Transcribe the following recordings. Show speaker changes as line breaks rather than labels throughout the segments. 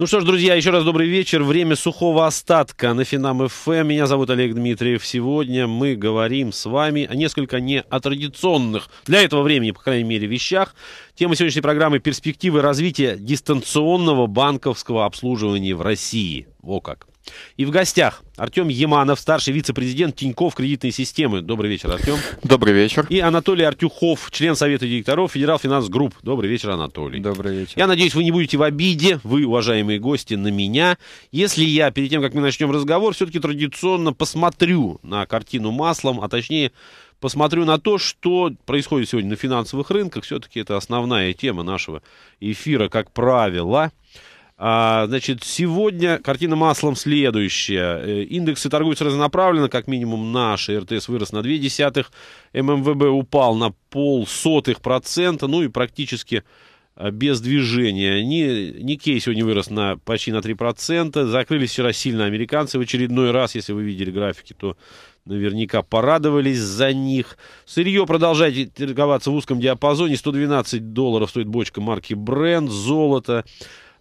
Ну что ж, друзья, еще раз добрый вечер. Время сухого остатка на Финам ФМ. Эм. Меня зовут Олег Дмитриев. Сегодня мы говорим с вами о несколько не о традиционных для этого времени, по крайней мере, вещах. Тема сегодняшней программы – перспективы развития дистанционного банковского обслуживания в России. Во как! И в гостях Артем Яманов, старший вице-президент Тиньков кредитной системы. Добрый вечер, Артем. Добрый вечер. И Анатолий Артюхов, член Совета директоров Федерал Финанс Групп. Добрый вечер, Анатолий. Добрый вечер. Я надеюсь, вы не будете в обиде, вы, уважаемые гости, на меня. Если я, перед тем, как мы начнем разговор, все-таки традиционно посмотрю на картину маслом, а точнее посмотрю на то, что происходит сегодня на финансовых рынках. Все-таки это основная тема нашего эфира, как правило – а, значит, сегодня картина маслом следующая. Э, индексы торгуются разнонаправленно, как минимум наш. РТС вырос на 2 десятых, ММВБ упал на полсотых процента, ну и практически э, без движения. Ни, Никей сегодня вырос на, почти на 3%. Закрылись вчера сильно американцы в очередной раз. Если вы видели графики, то наверняка порадовались за них. Сырье продолжает торговаться в узком диапазоне. 112 долларов стоит бочка марки Brent. Золото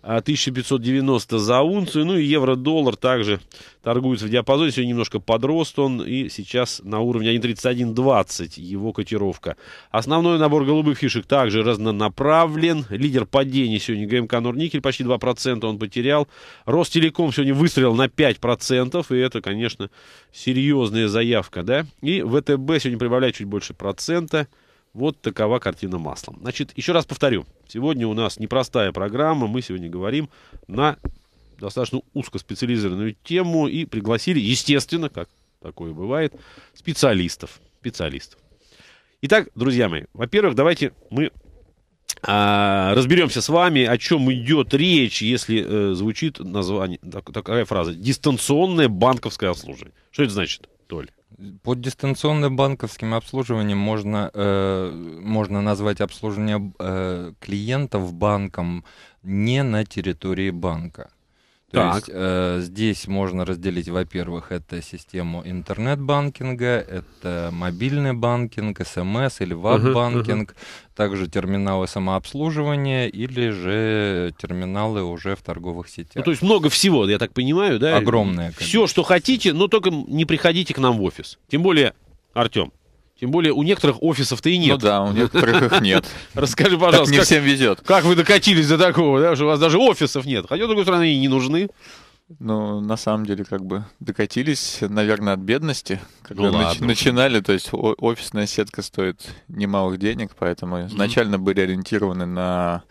1590 за унцию. Ну и евро-доллар также торгуется в диапазоне. Сегодня немножко подрост он. И сейчас на уровне 1.3120 его котировка. Основной набор голубых фишек также разнонаправлен. Лидер падения сегодня ГМК Норникель почти 2% он потерял. Ростелеком сегодня выстрелил на 5%. И это, конечно, серьезная заявка. Да? И ВТБ сегодня прибавляет чуть больше процента. Вот такова картина маслом. Значит, еще раз повторю. Сегодня у нас непростая программа. Мы сегодня говорим на достаточно узкоспециализированную тему и пригласили, естественно, как такое бывает, специалистов. Специалистов. Итак, друзья мои, во-первых, давайте мы а, разберемся с вами, о чем идет речь, если э, звучит название, так, такая фраза «дистанционное банковское обслуживание». Что это значит, Толь?
Под дистанционным банковским обслуживанием можно, э, можно назвать обслуживание э, клиентов банком не на территории банка. То так. есть э, здесь можно разделить, во-первых, это систему интернет-банкинга, это мобильный банкинг, смс эм или ват-банкинг, uh-huh, uh-huh. также терминалы самообслуживания или же терминалы уже в торговых сетях.
Ну, то есть много всего, я так понимаю, да? Огромное. Все, что хотите, но только не приходите к нам в офис. Тем более, Артем, тем более у некоторых офисов-то и нет. Ну да, у некоторых их нет. Расскажи, пожалуйста. Так не всем везет. Как вы докатились до такого, да, что у вас даже офисов нет? Хотя, с другой
стороны, и не нужны. Ну, на самом деле, как бы докатились, наверное, от бедности. Когда ну, нач- ладно. начинали, то есть офисная сетка стоит немалых денег, поэтому изначально mm-hmm. были ориентированы на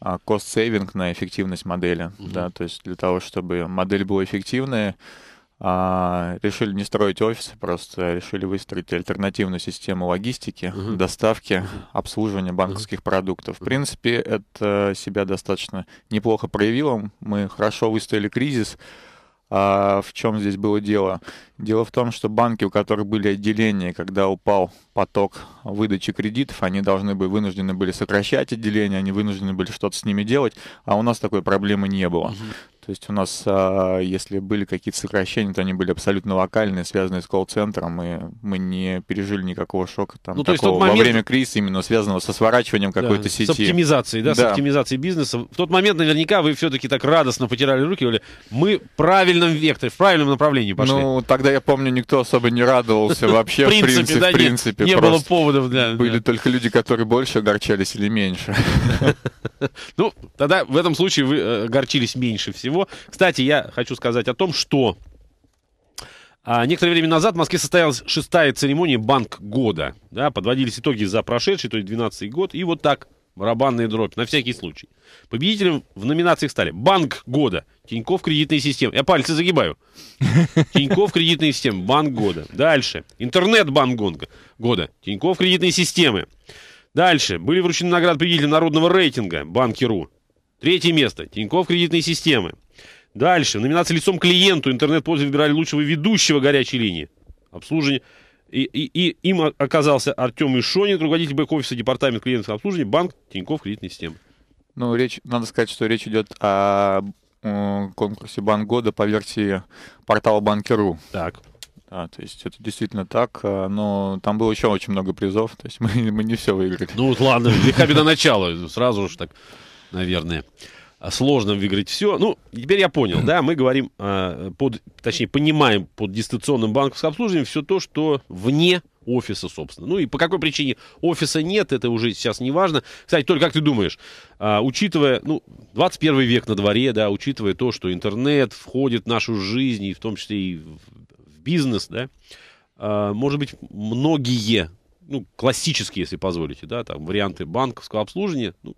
а, cost сейвинг на эффективность модели. Mm-hmm. Да, то есть для того, чтобы модель была эффективная, а, решили не строить офис, просто решили выстроить альтернативную систему логистики, угу. доставки, обслуживания банковских угу. продуктов. В принципе, это себя достаточно неплохо проявило. Мы хорошо выстояли кризис. А в чем здесь было дело? Дело в том, что банки, у которых были отделения, когда упал поток выдачи кредитов, они должны были вынуждены были сокращать отделения, они вынуждены были что-то с ними делать, а у нас такой проблемы не было. Угу. То есть у нас, а, если были какие-то сокращения, то они были абсолютно локальные, связанные с колл-центром, и мы не пережили никакого шока там, ну, то такого есть момент... во время кризиса, именно связанного со сворачиванием какой-то да, сети. С оптимизацией, да, да, с
оптимизацией бизнеса. В тот момент наверняка вы все-таки так радостно потирали руки, говорили, мы в правильном векторе, в правильном направлении пошли. Ну, тогда, я помню, никто
особо не радовался вообще, в принципе, в принципе. Не было поводов для... Были только люди, которые больше
огорчались или меньше. Ну, тогда в этом случае вы э, огорчились меньше всего всего. Кстати, я хочу сказать о том, что а, некоторое время назад в Москве состоялась шестая церемония «Банк года». Да, подводились итоги за прошедший, то есть 12 год. И вот так, барабанная дробь, на всякий случай. Победителем в номинациях стали «Банк года», «Тиньков кредитная система». Я пальцы загибаю. «Тиньков кредитная система», «Банк года». Дальше. «Интернет-банк года», «Тиньков кредитные системы». Дальше. Были вручены награды победителям народного рейтинга «Банки.ру». Третье место. Тинькофф Кредитные системы. Дальше. номинация «Лицом клиенту» интернет-пользователи выбирали лучшего ведущего горячей линии. Обслуживание. И, и, и им оказался Артем Ишонин, руководитель бэк-офиса департамента клиентского обслуживания, банк Тинькофф кредитной системы. Ну, речь, надо сказать, что речь идет о
конкурсе «Банк года» по версии портала «Банкиру». Так. Да, то есть это действительно так, э, но там было еще очень много призов, то есть мы, мы не все выиграли. Ну вот ладно,
лиха беда начала, сразу же так наверное. А, сложно выиграть все. Ну, теперь я понял, да, мы говорим, э, под, точнее, понимаем под дистанционным банковским обслуживанием все то, что вне офиса, собственно. Ну и по какой причине офиса нет, это уже сейчас не важно. Кстати, только как ты думаешь, а, учитывая, ну, 21 век на дворе, да, учитывая то, что интернет входит в нашу жизнь, и в том числе и в бизнес, да, а, может быть, многие, ну, классические, если позволите, да, там, варианты банковского обслуживания, ну,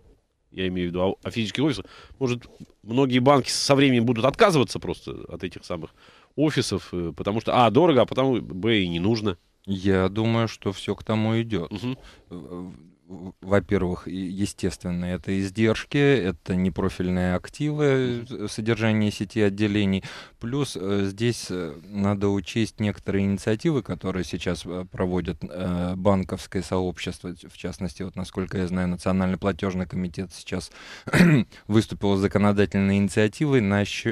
я имею в виду, а, а физические офисы, может, многие банки со временем будут отказываться просто от этих самых офисов, э, потому что, а, дорого, а потому, б, и не нужно. Я думаю, что все к тому идет. Угу
во-первых, естественно, это издержки, это непрофильные активы, содержание сети отделений. Плюс э, здесь э, надо учесть некоторые инициативы, которые сейчас э, проводят банковское сообщество. В частности, вот насколько я знаю, Национальный платежный комитет сейчас выступил с законодательной инициативой насчет,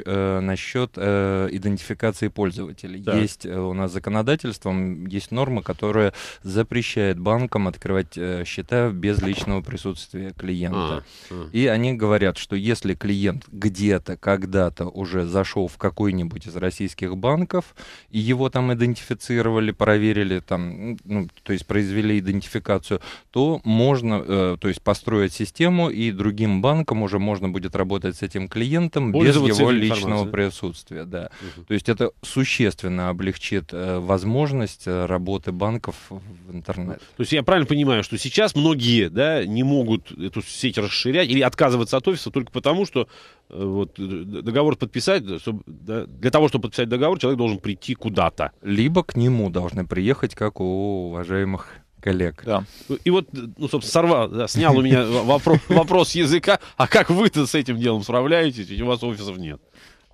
идентификации пользователей. Да. Есть у нас законодательством, есть норма, которая запрещает банкам открывать счета без личного присутствия клиента. А, а, И они говорят, что если клиент где-то, когда-то уже зашел в какой-нибудь из российских банков, и его там идентифицировали, проверили, там, ну, то есть произвели идентификацию, то можно, э, то есть построить систему, и другим банкам уже можно будет работать с этим клиентом без его личного присутствия.
Да. Угу. То
есть это существенно облегчит э, возможность э, работы банков в интернет.
То есть я правильно понимаю, что сейчас многие многие да, не могут эту сеть расширять или отказываться от офиса только потому, что э, вот, договор подписать, чтобы, да, для того, чтобы подписать договор, человек должен прийти куда-то. Либо к нему должны приехать, как у уважаемых коллег. Да. Ну, и вот, э, ну, собственно, сорвал, да, снял у меня вопрос, языка, а как вы-то с этим делом справляетесь, ведь у вас офисов
нет?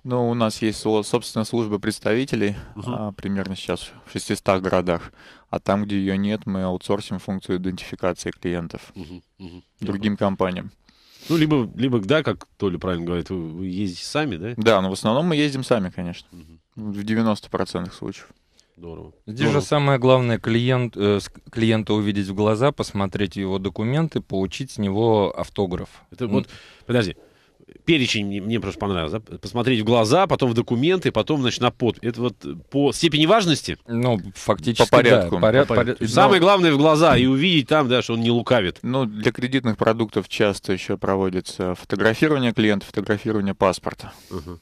Ну, у нас есть, собственно, служба представителей, угу. а, примерно сейчас в 600 городах. А там, где ее нет, мы аутсорсим функцию идентификации клиентов угу, угу. другим компаниям. Ну, либо, либо, да, как Толя правильно говорит, вы, вы ездите сами, да? Да, но в основном мы ездим сами, конечно. Угу. В 90% случаев. Здорово. Здесь Здорово.
же самое главное клиент, э, клиента увидеть в глаза, посмотреть его документы,
получить с него автограф. Это вот, подожди, перечень мне, мне просто понравился. Да? Посмотреть в глаза, потом в документы, потом, значит, на подпись. Это вот по степени важности? Ну, фактически, По порядку. Да, поряд, по порядку. Поряд... Самое ну, главное в глаза и увидеть там, да, что он не лукавит. Ну, для
кредитных продуктов часто еще проводится фотографирование клиента, фотографирование паспорта.
Угу.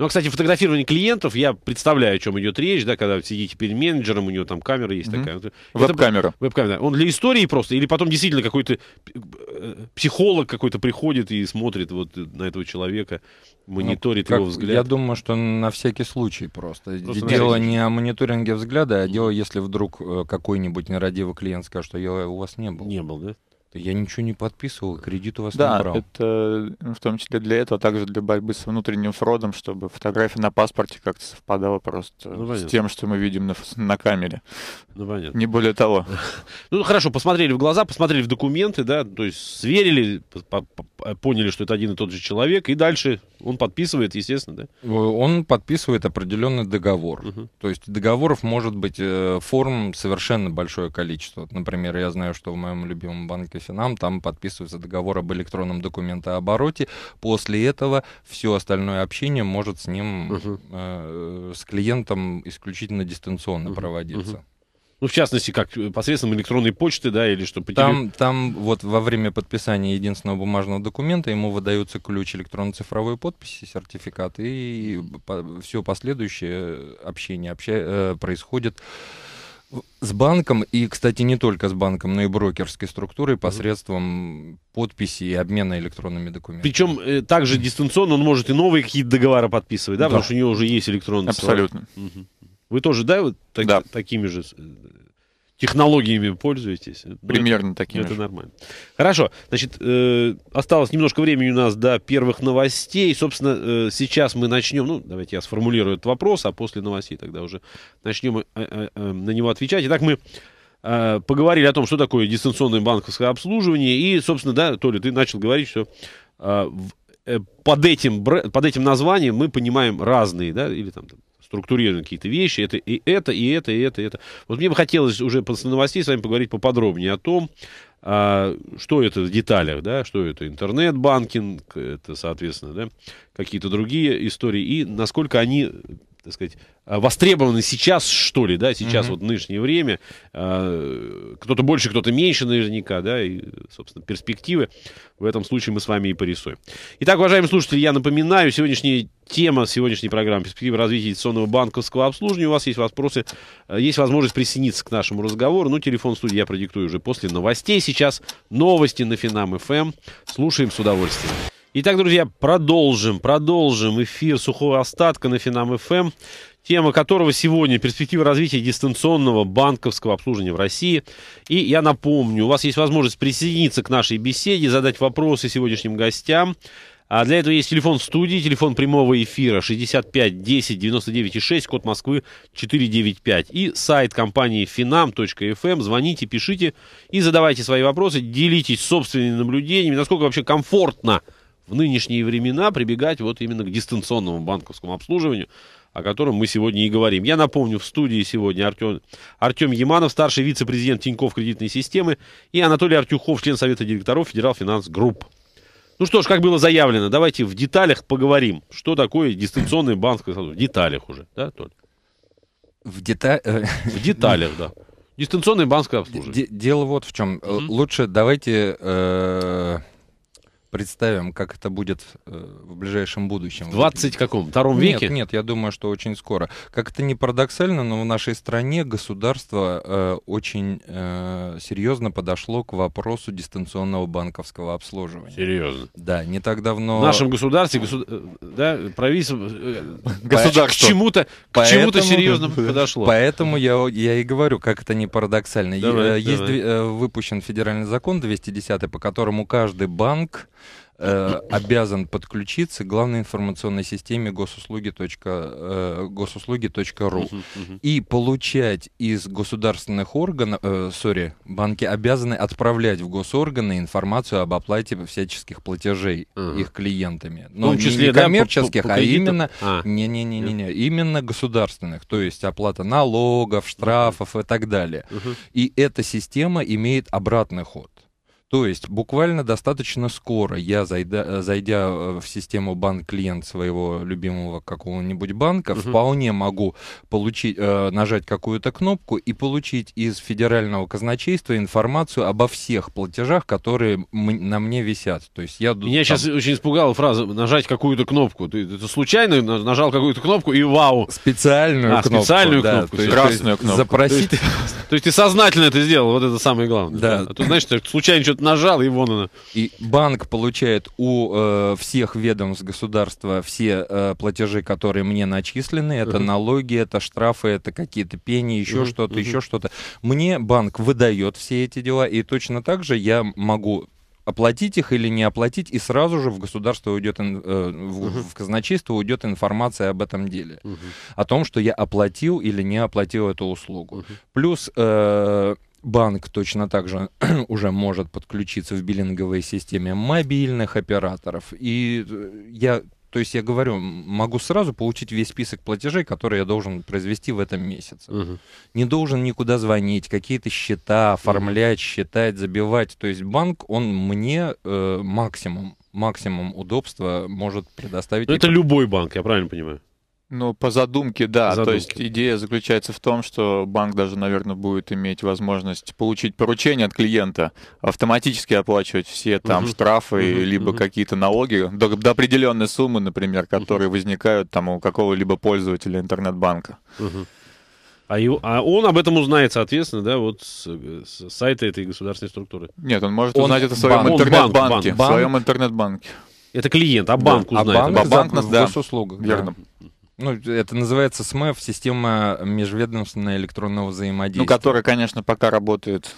Ну, а, кстати, фотографирование клиентов, я представляю, о чем идет речь, да, когда сидите перед менеджером, у него там камера есть mm-hmm. такая. Веб-камера. Веб-камера. Он для истории просто, или потом действительно какой-то э, психолог какой-то приходит и смотрит вот на этого человека, мониторит ну, как, его взгляд. Я
думаю, что на всякий случай просто. просто дело не о мониторинге взгляда, а дело, если вдруг э, какой-нибудь нерадивый клиент скажет, что я у вас не был. Не был, да? Я ничего не подписывал, кредит у вас да, не брал. Да,
это ну, в том числе для этого, а также для борьбы с внутренним фродом, чтобы фотография на паспорте как-то совпадала просто ну, с тем, что мы видим на, на камере.
Ну, понятно. Не более того. Ну, хорошо, посмотрели в глаза, посмотрели в документы, да, то есть сверили, поняли, что это один и тот же человек, и дальше он подписывает, естественно, да? Он подписывает определенный договор. То есть договоров может быть
э, форм совершенно большое количество. Например, я знаю, что в моем любимом банке Финам там подписываются договор об электронном документообороте. После этого все остальное общение может с ним, угу. э, с клиентом исключительно дистанционно угу. проводиться. Угу. Ну, в частности, как э, посредством электронной почты, да, или что? там, там вот во время подписания единственного бумажного документа ему выдаются ключ электронно-цифровой подписи, сертификат, и по, все последующее общение обща, э, происходит с банком, и, кстати, не только с банком, но и брокерской структурой посредством подписи и обмена электронными документами. Причем
э, также дистанционно он может и новые какие-то договора подписывать, да? да. Потому что у него уже есть электронный Абсолютно. Угу. Вы тоже, да, вот так, да. такими же э, технологиями пользуетесь. Ну, Примерно ну, это, такими. Это же. нормально. Хорошо. Значит, э, осталось немножко времени у нас до первых новостей. Собственно, э, сейчас мы начнем. Ну, давайте я сформулирую этот вопрос, а после новостей тогда уже начнем э, э, э, на него отвечать. Итак, мы э, поговорили о том, что такое дистанционное банковское обслуживание. И, собственно, да, Толя, ты начал говорить, что э, э под этим, под этим названием мы понимаем разные, да, или там, там структурированы какие-то вещи, это и это, и это, и это, и это. Вот мне бы хотелось уже после новостей с вами поговорить поподробнее о том, а, что это в деталях, да, что это интернет-банкинг, это, соответственно, да, какие-то другие истории, и насколько они так сказать, э, востребованы сейчас, что ли, да, сейчас mm-hmm. вот нынешнее время. Э, кто-то больше, кто-то меньше наверняка, да, и, собственно, перспективы в этом случае мы с вами и порисуем. Итак, уважаемые слушатели, я напоминаю, сегодняшняя тема сегодняшней программы «Перспективы развития инвестиционного банковского обслуживания». У вас есть вопросы, э, есть возможность присоединиться к нашему разговору. Ну, телефон студии я продиктую уже после новостей. Сейчас новости на Финам-ФМ. Эм. Слушаем с удовольствием. Итак, друзья, продолжим, продолжим эфир сухого остатка на Финам ФМ, тема которого сегодня перспективы развития дистанционного банковского обслуживания в России. И я напомню, у вас есть возможность присоединиться к нашей беседе, задать вопросы сегодняшним гостям. А для этого есть телефон в студии, телефон прямого эфира 65 10 99 6, код Москвы 495. И сайт компании finam.fm. Эм». Звоните, пишите и задавайте свои вопросы, делитесь собственными наблюдениями, насколько вообще комфортно в нынешние времена прибегать вот именно к дистанционному банковскому обслуживанию, о котором мы сегодня и говорим. Я напомню, в студии сегодня Артем, Артем Яманов, старший вице-президент Тинькофф кредитной системы, и Анатолий Артюхов, член Совета директоров Федерал Финанс Групп. Ну что ж, как было заявлено, давайте в деталях поговорим, что такое дистанционный банковский обслуживание. В деталях уже,
да, Толь? В, дета... Э, в деталях, да.
Дистанционное банковское обслуживание. Дело вот в чем. Лучше давайте...
Э, представим, как это будет э, в ближайшем будущем. В 20 каком? Втором веке? Нет, я думаю, что очень скоро. Как это не парадоксально, но в нашей стране государство э, очень э, серьезно подошло к вопросу дистанционного банковского обслуживания. Серьезно? Да, не так давно... В нашем государстве, госу...
Э, да, правительство... Э, государство. К чему-то чему серьезно подошло. Поэтому
я, я и говорю, как это не парадоксально. Давай, Есть давай. выпущен федеральный закон 210, по которому каждый банк э, обязан подключиться к главной информационной системе госуслуги. Э, госуслуги.ру uh-huh, uh-huh. и получать из государственных органов, э, сори, э, банки обязаны отправлять в госорганы информацию об оплате всяческих платежей uh-huh. их клиентами. Но ну, в числе, не коммерческих, да, по, по, по а именно а. не не не не не именно государственных, то есть оплата налогов, штрафов uh-huh. и так далее. Uh-huh. И эта система имеет обратный ход. То есть буквально достаточно скоро я, зайда, э, зайдя э, в систему банк-клиент своего любимого какого-нибудь банка, угу. вполне могу получить, э, нажать какую-то кнопку и получить из федерального казначейства информацию обо всех платежах, которые на мне висят. То есть я... Меня там... сейчас
очень испугала фраза «нажать какую-то кнопку». Ты, ты случайно нажал какую-то кнопку и вау! Специальную а, кнопку. специальную да, кнопку. есть, красную кнопку. Запросить... То есть, то есть ты сознательно это сделал, вот это самое главное. Да. А тут, знаешь, ты случайно что-то кнопку нажал, и вон она. И банк получает у э, всех ведомств государства все э,
платежи, которые мне начислены. Это uh-huh. налоги, это штрафы, это какие-то пени, еще uh-huh. что-то, uh-huh. еще что-то. Мне банк выдает все эти дела, и точно так же я могу оплатить их или не оплатить, и сразу же в государство уйдет, э, в, uh-huh. в казначейство уйдет информация об этом деле. Uh-huh. О том, что я оплатил или не оплатил эту услугу. Uh-huh. Плюс... Э, Банк точно так же уже может подключиться в биллинговой системе мобильных операторов. И э, я, то есть я говорю, могу сразу получить весь список платежей, которые я должен произвести в этом месяце. Угу. Не должен никуда звонить, какие-то счета оформлять, угу. считать, забивать. То есть банк, он мне э, максимум максимум удобства может предоставить. Но ну, это любой банк, я
правильно понимаю? Ну, по задумке, да. По То есть идея заключается в том, что банк даже, наверное, будет иметь возможность получить поручение от клиента, автоматически оплачивать все там угу. штрафы, угу. либо угу. какие-то налоги до, до определенной суммы, например, которые угу. возникают там у какого-либо пользователя интернет-банка.
Угу. А, его, а он об этом узнает, соответственно, да, вот с, с сайта этой государственной структуры. Нет, он может он, узнать это в своем интернет-банке. В своем интернет-банке.
Это клиент, а банк да. А узнает. А банк, а банк нас, да.
Госуслуга.
Верно.
Да. Ну, это называется СМЭФ, система межведомственного электронного взаимодействия.
Ну, которая, конечно, пока работает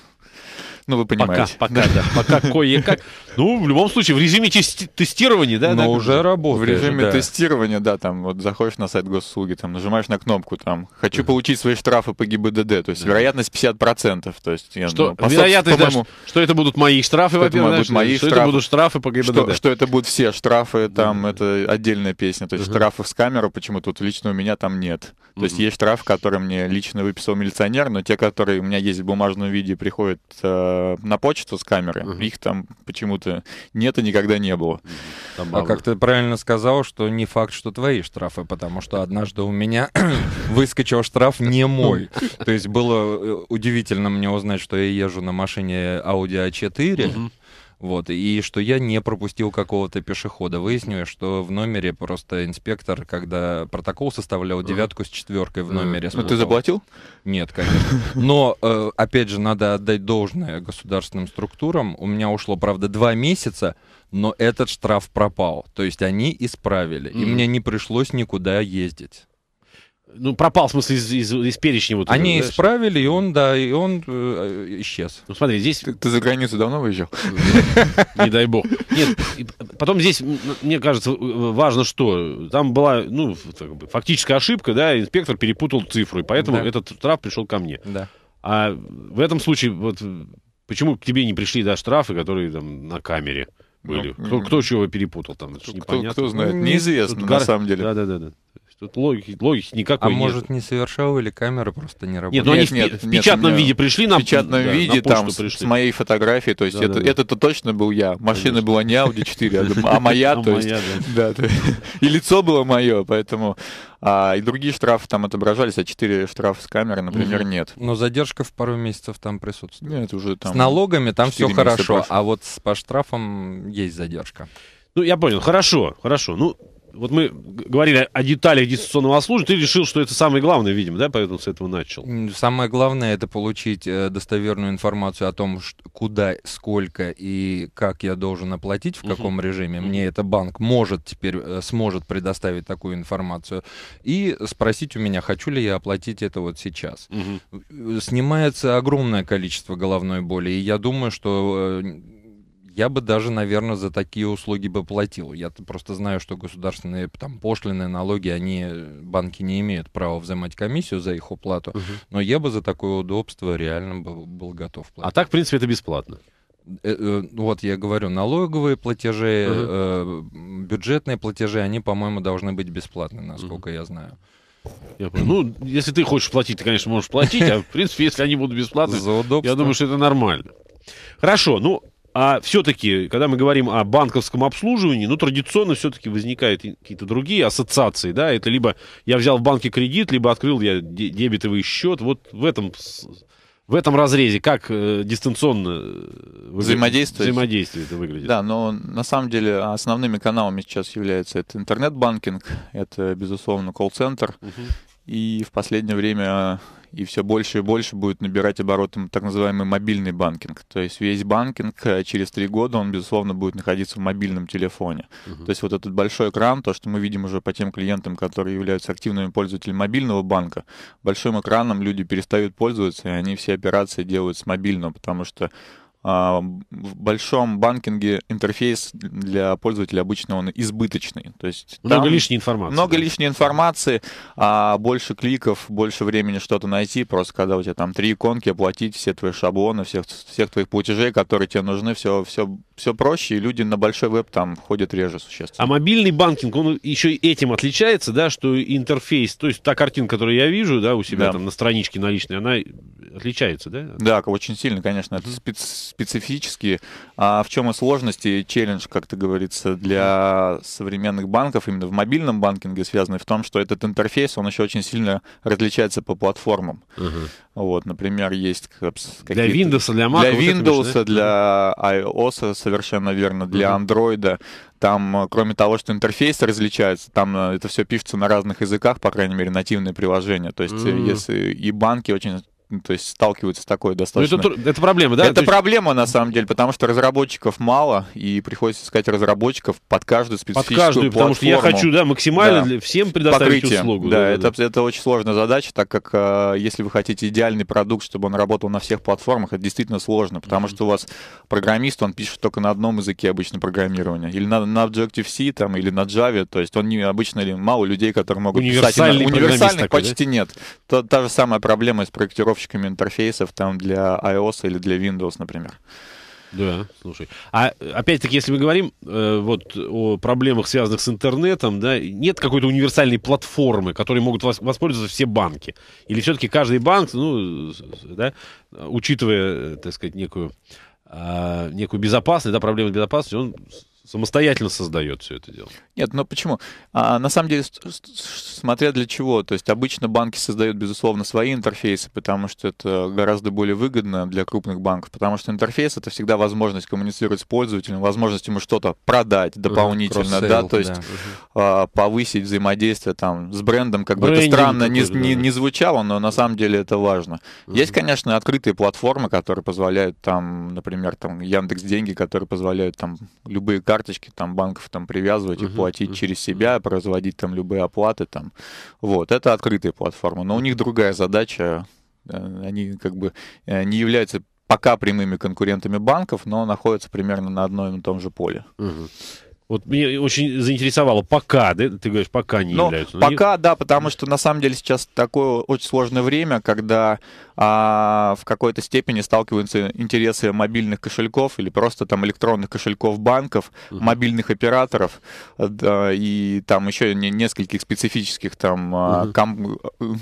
ну, вы понимаете. Пока, пока, да. Пока кое-как.
Ну, в любом случае, в режиме тестирования, да? Но ну, уже работает. В режиме
тестирования, да, там, вот заходишь на сайт госуслуги, там, нажимаешь на кнопку, там, хочу получить свои штрафы по ГИБДД, то есть вероятность 50%, то есть... я. Что, вероятность,
что это будут мои штрафы, во-первых, что это будут штрафы по ГИБДД. Что
это будут все штрафы, там, это отдельная песня, то есть штрафы с камеры почему-то вот лично у меня там нет. То есть есть штрафы, которые мне лично выписал милиционер, но те, которые у меня есть в бумажном виде, приходят э, Э, на почту с камеры. Угу. Их там почему-то нет и никогда не было. Добавлю. А как
ты правильно сказал, что не факт, что твои штрафы, потому что однажды у меня выскочил штраф не мой. То есть было э, удивительно мне узнать, что я езжу на машине Audi A4. Угу вот, и что я не пропустил какого-то пешехода. Выяснилось, что в номере просто инспектор, когда протокол составлял девятку с четверкой в э, номере. Спутал. Ты заплатил? Нет, конечно. Но, э, опять же, надо отдать должное государственным структурам. У меня ушло, правда, два месяца, но этот штраф пропал. То есть они исправили, и мне не пришлось никуда ездить. Ну, пропал, в смысле, из, из, из перечня. Вот Они этого, исправили, и
он, да, и он э, исчез. Ну, смотри, здесь... Ты, ты за границу давно выезжал? Не дай бог. Нет, потом здесь, мне кажется, важно что. Там была, ну, фактическая ошибка, да, инспектор перепутал цифру, и поэтому этот штраф пришел ко мне. Да. А в этом случае, вот, э, почему к тебе не пришли, да, штрафы, которые там на камере? Ну, были. Ну, кто, чего перепутал там? Кто, знает, ну, неизвестно, на самом деле. Да, да, да, да.
Тут логики, логики никакой
а нет. А может,
не совершал или камера просто не работает? Нет, но ну, они нет, в, в печатном нет, виде пришли нам. В печатном да, виде, там, пришли. с моей
фотографией, то есть да, это, да, это-то да. точно был я. Машина Конечно. была не Audi 4, а, а моя, а то есть... и лицо было мое, поэтому... А, и другие штрафы там отображались, а четыре штрафа с камеры, например, угу. нет. Но
задержка в пару месяцев там присутствует. Нет, уже там... С налогами там все хорошо, прошло.
а вот с, по
штрафам есть задержка. Ну, я понял, хорошо, хорошо. Ну, вот мы говорили о деталях дистанционного обслуживания. Ты решил, что это самое главное, видимо, да? Поэтому с этого начал. Самое главное
– это получить э, достоверную информацию о том, куда, сколько и как я должен оплатить, в каком угу. режиме. Мне это банк может теперь, э, сможет предоставить такую информацию. И спросить у меня, хочу ли я оплатить это вот сейчас. Угу. Снимается огромное количество головной боли. И я думаю, что я бы даже, наверное, за такие услуги бы платил. Я просто знаю, что государственные там, пошлины, налоги, они, э, банки не имеют права взимать комиссию за их уплату, угу. но я бы за такое удобство реально был, был готов а платить. А так, в принципе, это бесплатно? Э, э, ну вот я говорю, налоговые платежи, uh-huh. бюджетные платежи, они, по-моему, должны быть бесплатны, насколько uh-huh. я знаю.
Я понял. Ну, если ты хочешь платить, ты, конечно, можешь платить, а в принципе, если они будут бесплатны, я думаю, что это нормально. Хорошо, ну, а все-таки, когда мы говорим о банковском обслуживании, ну, традиционно все-таки возникают какие-то другие ассоциации, да, это либо я взял в банке кредит, либо открыл я дебетовый счет, вот в этом, в этом разрезе, как э, дистанционно э, взаимодействие, взаимодействие это
выглядит? Да, но на самом деле основными каналами сейчас является это интернет-банкинг, это, безусловно, колл-центр, угу. и в последнее время и все больше и больше будет набирать обороты так называемый мобильный банкинг. То есть весь банкинг э, через три года, он, безусловно, будет находиться в мобильном телефоне. Угу. То есть вот этот большой экран, то, что мы видим уже по тем клиентам, которые являются активными пользователями мобильного банка, большим экраном люди перестают пользоваться, и они все операции делают с мобильного, потому что а, в большом банкинге интерфейс для пользователя обычно он избыточный. То есть много лишней информации. Много да. лишней информации, а больше кликов, больше времени что-то найти. Просто когда у тебя там три иконки, оплатить все твои шаблоны, всех, всех твоих платежей, которые тебе нужны, все, все, все проще, и люди на большой веб там ходят реже существенно.
А мобильный банкинг, он еще этим отличается, да, что интерфейс, то есть та картинка, которую я вижу, да, у себя да. там на страничке наличной, она отличается, да? Да, очень сильно, конечно. Это спец специфические. А в чем и
сложности и челлендж, как это говорится, для современных банков, именно в мобильном банкинге связанный в том, что этот интерфейс, он еще очень сильно различается по платформам. Угу. Вот, например, есть какие-то... Для Windows, для Mac. Для Windows, для iOS, совершенно верно, для угу. Android. Там, э, кроме того, что интерфейс различается, там э, это все пишется на разных языках, по крайней мере, нативные приложения. То есть, mm-hmm. если и банки очень ну, то есть сталкиваются с такой ну, достаточно... это, это проблема, да? Это есть... проблема, на самом деле, потому что разработчиков мало, и приходится искать разработчиков под каждую специфическую Под каждую, платформу. потому что я хочу, да, максимально да. Для всем предоставить Покрытие. услугу. Да, да, это, да, это очень сложная задача, так как э, если вы хотите идеальный продукт, чтобы он работал на всех платформах, это действительно сложно, потому mm-hmm. что у вас программист, он пишет только на одном языке обычно программирования, или на, на Objective-C, там, или на Java, то есть он не, обычно ли, мало людей, которые могут писать. На, универсальных такой, почти да? нет. то та же самая проблема с проектировщиком разработчиками
интерфейсов там для iOS или для Windows, например. Да, слушай. А опять-таки, если мы говорим э, вот о проблемах, связанных с интернетом, да, нет какой-то универсальной платформы, которой могут воспользоваться все банки. Или все-таки каждый банк, ну, да, учитывая, э, так сказать, некую, э, некую безопасность, да, проблемы безопасности, он самостоятельно создает все это дело. Нет, но ну почему? А, на самом деле,
смотря для чего. То есть обычно банки создают, безусловно, свои интерфейсы, потому что это гораздо более выгодно для крупных банков, потому что интерфейс — это всегда возможность коммуницировать с пользователем, возможность ему что-то продать дополнительно, да, то есть да. А, повысить взаимодействие там с брендом, как бы это странно не, не, не звучало, но на самом деле это важно. uh Есть, конечно, открытые платформы, которые позволяют там, например, там Яндекс Деньги, которые позволяют там любые карточки там банков там привязывать uh-huh, и платить uh-huh. через себя, производить там любые оплаты там. Вот, это открытая платформа. Но у них другая задача. Э, они как бы э, не являются пока прямыми конкурентами банков, но находятся примерно на одном и том же поле. Uh-huh.
Вот меня очень заинтересовало, пока, да, ты говоришь, пока не ну, являются.
пока, не... да, потому что на самом деле сейчас такое очень сложное время, когда а, в какой-то степени сталкиваются интересы мобильных кошельков или просто там электронных кошельков банков, uh-huh. мобильных операторов да, и там еще не, нескольких специфических там uh-huh. ком,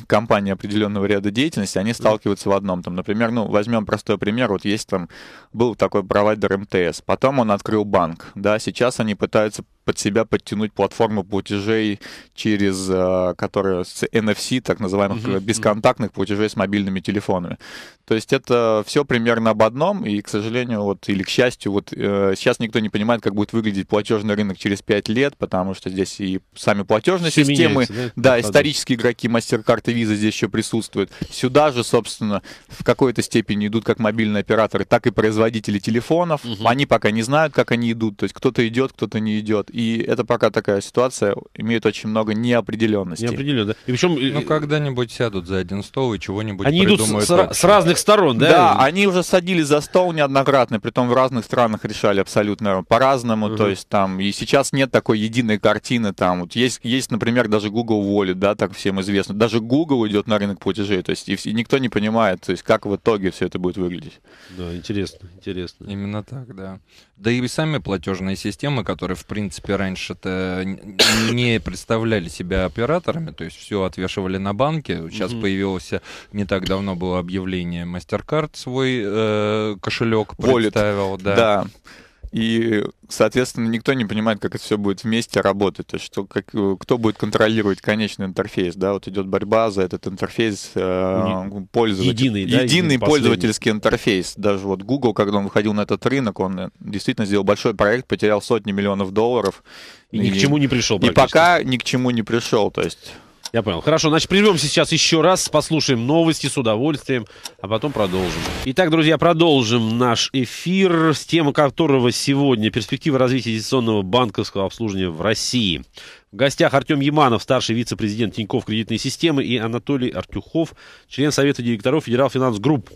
компаний определенного ряда деятельности, они сталкиваются uh-huh. в одном. Там, например, ну возьмем простой пример, вот есть там был такой провайдер МТС, потом он открыл банк, да, сейчас они пытаются под себя подтянуть платформу платежей через, э, которые с NFC, так называемых mm-hmm. бесконтактных платежей с мобильными телефонами. То есть это все примерно об одном, и, к сожалению, вот, или к счастью, вот э, сейчас никто не понимает, как будет выглядеть платежный рынок через 5 лет, потому что здесь и сами платежные все системы, меняется, да, да исторические игроки MasterCard и Visa здесь еще присутствуют. Сюда же, собственно, в какой-то степени идут как мобильные операторы, так и производители телефонов. Угу. Они пока не знают, как они идут, то есть кто-то идет, кто-то не идет. И это пока такая ситуация, имеет очень много неопределенности.
Неопределенно. И причем... Ну, э, когда-нибудь сядут за один стол и чего-нибудь Они идут с, с, с разных
сторон, да? Да,
они уже садились за стол неоднократно, притом в разных странах решали абсолютно по-разному. Угу. То есть там и сейчас нет такой единой картины. Там вот есть, есть, например, даже Google Wallet, да, так всем известно. Даже Google идет на рынок платежей, то есть и, и никто не понимает, то есть как в итоге все это будет выглядеть. Да, интересно, интересно. Именно так, да. Да и сами
платежные системы, которые, в принципе, раньше-то не представляли себя операторами, то есть все отвешивали на банке. Сейчас угу. появился, не так давно было объявление, MasterCard свой э, кошелек представил. Wallet. Да. да.
И, соответственно, никто не понимает, как это все будет вместе работать. То есть, что, как, э, кто будет контролировать конечный интерфейс, да, вот идет борьба за этот интерфейс э, пользователя. Единый, да, единый пользовательский интерфейс. Даже вот Google, когда он выходил на этот рынок, он э, действительно сделал большой
проект, потерял сотни миллионов долларов. И, и ни к чему не пришел. И пока ни к чему не пришел. То есть я понял. Хорошо, значит, прервемся сейчас еще раз, послушаем новости с удовольствием, а потом продолжим. Итак, друзья, продолжим наш эфир, с темой которого сегодня перспективы развития дистанционного банковского обслуживания в России. В гостях Артем Яманов, старший вице-президент Тинькофф кредитной системы, и Анатолий Артюхов, член Совета директоров Федерал Финанс Групп.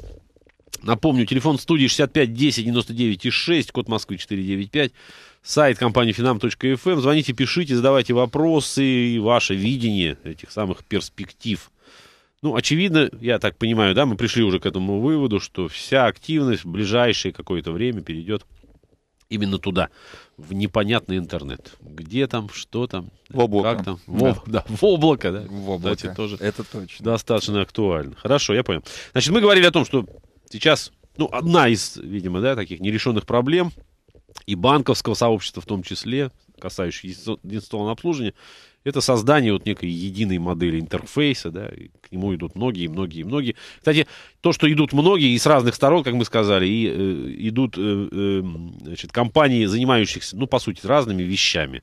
Напомню, телефон студии 65 10 99 6, код Москвы 495 сайт компании finam.fm. Эм. Звоните, пишите, задавайте вопросы и ваше видение этих самых перспектив. Ну, очевидно, я так понимаю, да, мы пришли уже к этому выводу, что вся активность в ближайшее какое-то время перейдет именно туда, в непонятный интернет. Где там, что там, в облако. как там, в, да. да. в облако, да. В облако. Кстати, тоже Это точно. Достаточно актуально. Хорошо, я понял. Значит, мы говорили о том, что сейчас, ну, одна из, видимо, да, таких нерешенных проблем и банковского сообщества в том числе, касающиеся дистанционного обслуживания, это создание вот некой единой модели интерфейса, да, и к нему идут многие, многие, многие. Кстати, то, что идут многие и с разных сторон, как мы сказали, и э, идут э, э, значит, компании, занимающихся, ну, по сути, разными вещами.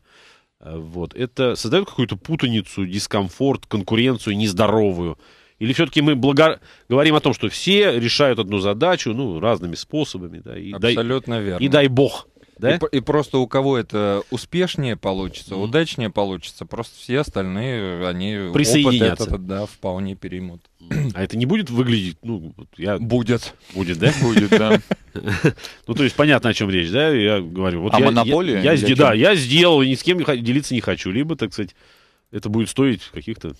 Э, вот. Это создает какую-то путаницу, дискомфорт, конкуренцию нездоровую. Или все-таки мы благо... говорим о том, что все решают одну задачу, ну, разными способами, да, и Абсолютно дай... верно. И дай бог да? И,
и просто у кого это успешнее получится, mm удачнее получится, просто все остальные,
они присоединятся. Опыт
этот, да, вполне переймут.
А это не будет выглядеть,
ну, я... Будет.
Будет, да? Будет, да. Ну, то есть, понятно, о чем речь, да? Я говорю, вот а я, монополия? да, я сделал, и ни с кем делиться не хочу. Либо, так сказать, это будет стоить
каких-то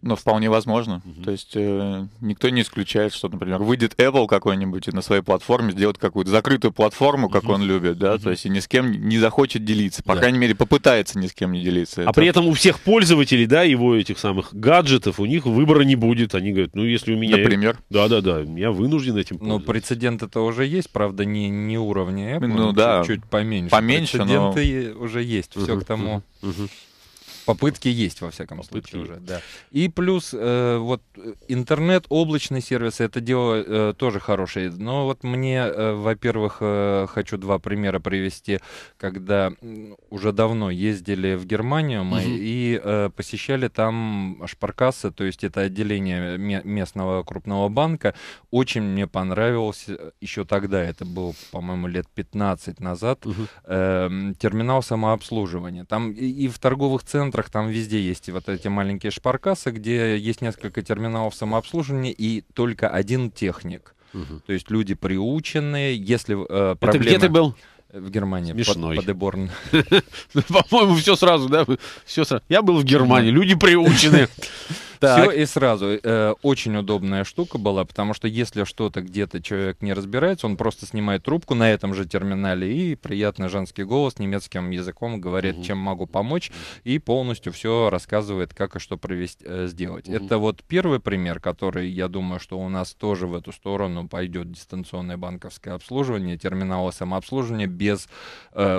ну, вполне возможно. Угу. То есть э, никто не исключает, что, например, выйдет Apple какой-нибудь и на своей платформе сделает какую-то закрытую платформу, как угу. он любит, да, угу. то есть и ни с кем
не захочет делиться. По да. крайней мере, попытается ни с кем не делиться. А Это... при этом у всех пользователей, да, его этих самых гаджетов, у них выбора не будет. Они говорят, ну, если у меня... Например? Да-да-да, я вынужден этим ну, пользоваться. Ну, прецедент это уже есть, правда, не, не уровня Apple, ну, да. чуть, чуть поменьше. Поменьше, Прецеденты но... уже есть, все угу. к тому. Угу.
Попытки есть, во всяком Попытки случае. Уже, да. И плюс э, вот интернет, облачный сервис, это дело э, тоже хорошее. Но вот мне, э, во-первых, э, хочу два примера привести, когда уже давно ездили в Германию мы угу. и э, посещали там Шпаркасы, то есть это отделение местного крупного банка. Очень мне понравилось э, еще тогда, это было, по-моему, лет 15 назад, угу. э, терминал самообслуживания. Там и, и в торговых центрах центрах там везде есть вот эти маленькие шпаркасы, где есть несколько терминалов самообслуживания и только один техник. Угу. То есть люди приученные, если э, проблемы... Это где ты был? В Германии. Смешной. Под, Подеборн. Ну, по-моему, все сразу, да? Все сразу. Я был в Германии. Люди
приучены. Так. Все
и сразу. Э, очень удобная штука была, потому что если что-то где-то человек не разбирается, он просто снимает трубку на этом же терминале и приятный женский голос немецким языком говорит, угу. чем могу помочь, и полностью все рассказывает, как и что провести, э, сделать. Угу. Это вот первый пример, который, я думаю, что у нас тоже в эту сторону пойдет дистанционное банковское обслуживание, терминалы самообслуживания без э, э,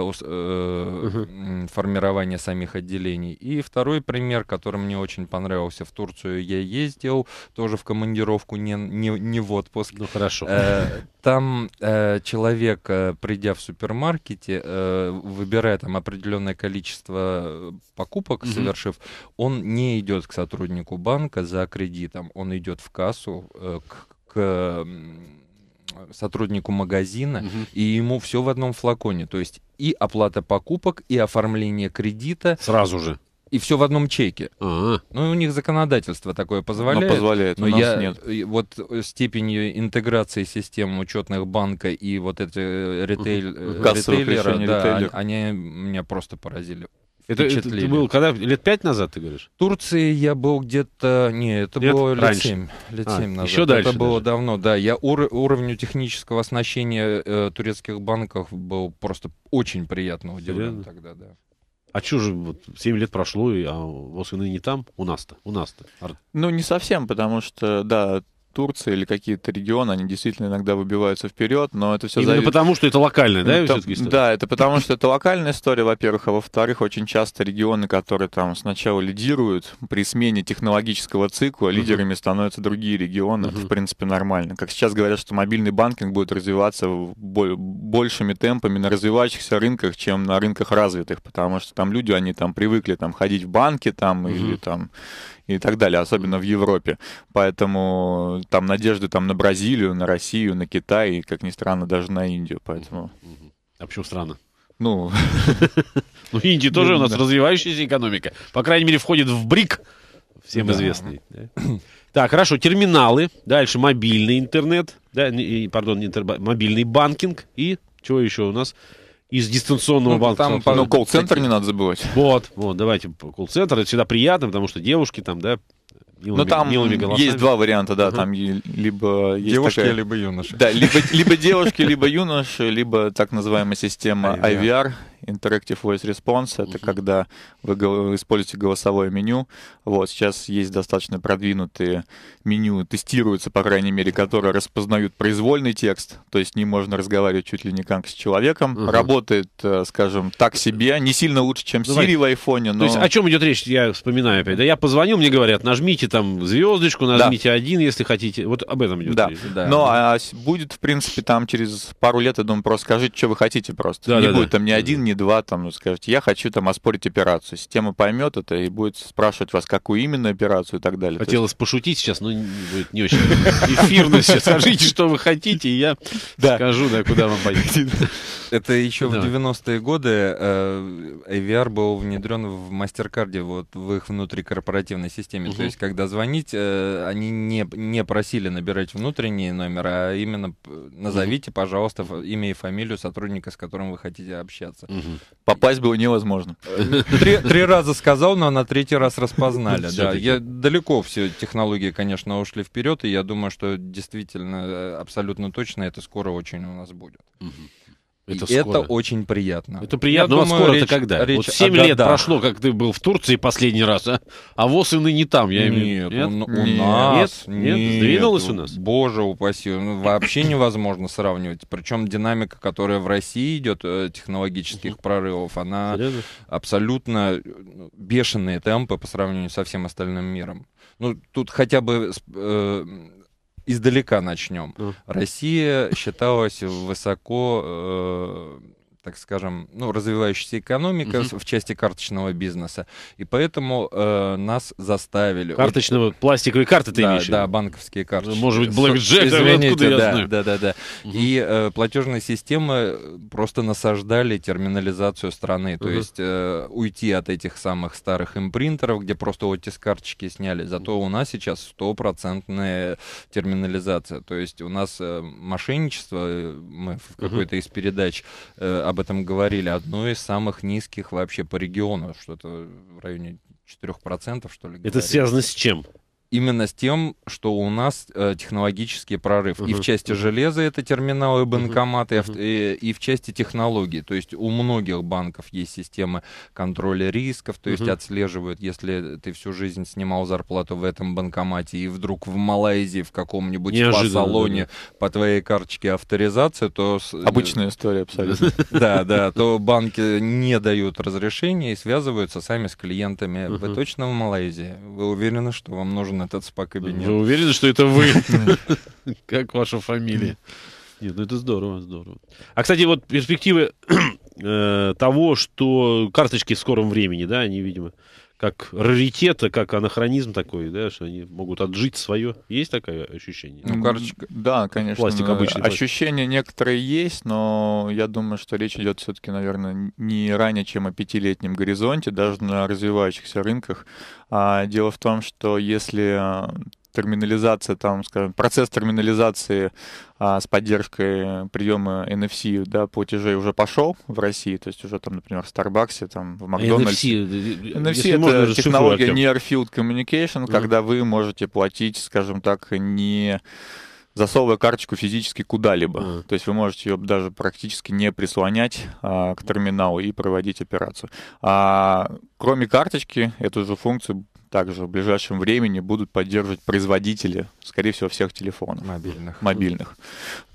угу. формирования самих отделений. И второй пример, который мне очень понравился в Тур. Турцию я ездил, тоже в командировку, не, не, не в отпуск. Ну хорошо. Э, там э, человек, э, придя в супермаркете, э, выбирая там определенное количество э, покупок, mm совершив, он не идет к сотруднику банка за кредитом, он идет в кассу э, к, к сотруднику магазина, угу. и ему все в одном флаконе. То есть и оплата покупок, и оформление кредита. Сразу же и все в одном чеке. А-а-а. Ну, у них законодательство такое позволяет. Но позволяет, но у нас я, нет. Э, вот э, степенью э, интеграции систем учетных банка и вот эти ритейл, ритейлера, да, ритейлер. они, они меня просто поразили. Это, это ты был когда лет пять назад, ты говоришь? В Турции я был где-то... Не, это лет было лет семь, лет а, назад. Еще дальше. Это было даже. давно, да. Я ур, уровню технического оснащения э, турецких банков был просто очень
приятно удивлен Серьезно? тогда, да. А что же, вот 7 лет прошло, и, а у не там? У нас-то, у нас-то. Ну, не совсем, потому что, да, Турция или какие-то регионы,
они действительно иногда выбиваются вперед, но это все... Именно потому,
что это локальная, да, это, Да,
это потому, что это локальная история, во-первых, а во-вторых, очень часто регионы, которые там сначала лидируют, при смене технологического цикла лидерами uh-huh. становятся другие регионы, uh-huh. это, в принципе, нормально. Как сейчас говорят, что мобильный банкинг будет развиваться большими темпами на развивающихся рынках, чем на рынках развитых, потому что там люди, они там привыкли там ходить в банки там uh-huh. или там и так далее, особенно в Европе. Поэтому там надежды там на Бразилию, на Россию, на Китай и, как ни странно, даже на Индию. Поэтому... А почему странно? Ну,
ну Индия тоже у нас развивающаяся экономика. По крайней мере, входит в БРИК,
всем известный.
Так, хорошо, терминалы, дальше мобильный интернет, да, и, пардон, интер, мобильный банкинг и чего еще у нас? из дистанционного ну, банка. Там, по... Но колл-центр не надо забывать. Вот, вот, давайте колл-центр. Это всегда приятно, потому что девушки там, да, Милыми, ну там милыми есть два варианта,
да, угу. там либо
есть девушки, такая... А
либо юноши. Да, либо, либо девушки, либо юноши, либо так называемая система IVR, Interactive Voice Response. Это угу. когда вы используете голосовое меню. Вот, сейчас есть достаточно продвинутые меню, тестируются, по крайней мере, которые распознают произвольный текст. То есть не можно разговаривать чуть ли не как с человеком. Угу. Работает, э,
скажем, так э, себе. Не сильно лучше, чем Давай. Siri в
айфоне. Но... То есть о
чем идет речь? Я вспоминаю опять. Да я позвонил, мне говорят, нажмите там звездочку, нажмите да. один, если хотите. Вот об этом идет да. речь. Да. Но ну,
а, будет, в принципе, там через пару лет, я думаю, просто скажите, что вы хотите просто. Да, не да, будет да. там ни один, ни не два, там, ну, скажете, я хочу там оспорить операцию. Система поймет это и будет спрашивать вас, какую именно операцию и так далее. Хотелось есть... пошутить сейчас, но будет не очень эфирно сейчас. Скажите, что вы хотите, и я скажу, да, куда вам пойти. Это еще в 90-е годы
э, AVR был внедрен в MasterCard, вот в их внутрикорпоративной системе. То есть, когда звонить, э, они не просили набирать внутренние номера, а именно назовите, пожалуйста, имя и фамилию сотрудника, с которым вы хотите общаться. Попасть было невозможно. Три, три раза сказал, но на третий раз распознали. Да, я, далеко все технологии, конечно, ушли вперед, и я думаю, что действительно э, абсолютно точно это скоро очень у нас будет. Угу. Это, и это очень приятно. Это приятно, но ну, а скоро это когда? Речь вот 7 лет прошло,
как ты был в Турции последний раз, а, а ВОЗ и ныне там. Я имею... нет, у, у нет, Нет, нет, сдвинулось у нас?
Боже упаси, ну, вообще невозможно сравнивать. Причем динамика, которая в России идет, э, технологических прорывов, она Серьезно? абсолютно ну, бешеные темпы по сравнению со всем остальным миром. Ну, тут хотя бы э, издалека начнем. Ну. Россия считалась высоко э, так скажем, ну, развивающаяся экономика угу. в части карточного бизнеса. И поэтому э, нас заставили... Карточного,
вот, пластиковые карты ты да, имеешь? Да, банковские
карты. Может быть, Black Jack, Извините, откуда да, я да, знаю? Да, да, да. Угу. И э, платежные системы просто насаждали терминализацию страны. То угу. есть э, уйти от этих самых старых импринтеров, где просто оттиск карточки сняли. Зато у нас сейчас стопроцентная терминализация. То есть у нас э, мошенничество, э, мы в какой-то из передач э, об об этом говорили, одно из самых низких вообще по региону, что-то в районе 4%, что ли. Это говорили. связано с чем? именно с тем, что у нас э, технологический прорыв. Uh-huh. И в части железа это терминалы, банкоматы, uh-huh. и, и в части технологий. То есть у многих банков есть системы контроля рисков, то есть uh-huh. отслеживают, если ты всю жизнь снимал зарплату в этом банкомате, и вдруг в Малайзии в каком-нибудь спа-салоне да. по твоей карточке авторизация, то... Э, Обычная история абсолютно. Да, да, то банки не дают разрешения и связываются сами с клиентами. Вы точно в Малайзии? Вы
уверены, что вам нужно этот спа-кабинет. Вы уверены, что это вы? Как ваша фамилия? Нет, ну это здорово, здорово. А, кстати, вот перспективы э, того, что карточки в скором времени, да, они, видимо, как раритета, как анахронизм такой, да, что они могут отжить свое. Есть такое ощущение? Ну, короче, да, конечно. Пластик э, обычный.
Ощущения пластик. некоторые есть, но я думаю, что речь идет все-таки, наверное, не ранее, чем о пятилетнем горизонте, даже на развивающихся рынках. А дело в том, что если э, терминализация, там, скажем, процесс терминализации а, с поддержкой приема NFC да, платежей уже пошел в России, то есть уже там, например, в Starbucks, там, в а Макдональдсе. Э, NFC, NFC это технология Near Field Communication, mm когда вы можете платить, скажем так, не засовывая карточку физически куда-либо. Mm. То есть вы можете ее даже практически не прислонять а, к терминалу и проводить операцию. А, кроме карточки, эту же функцию также в ближайшем времени будут поддерживать производители, скорее всего, всех телефонов. Мобильных. Мобильных,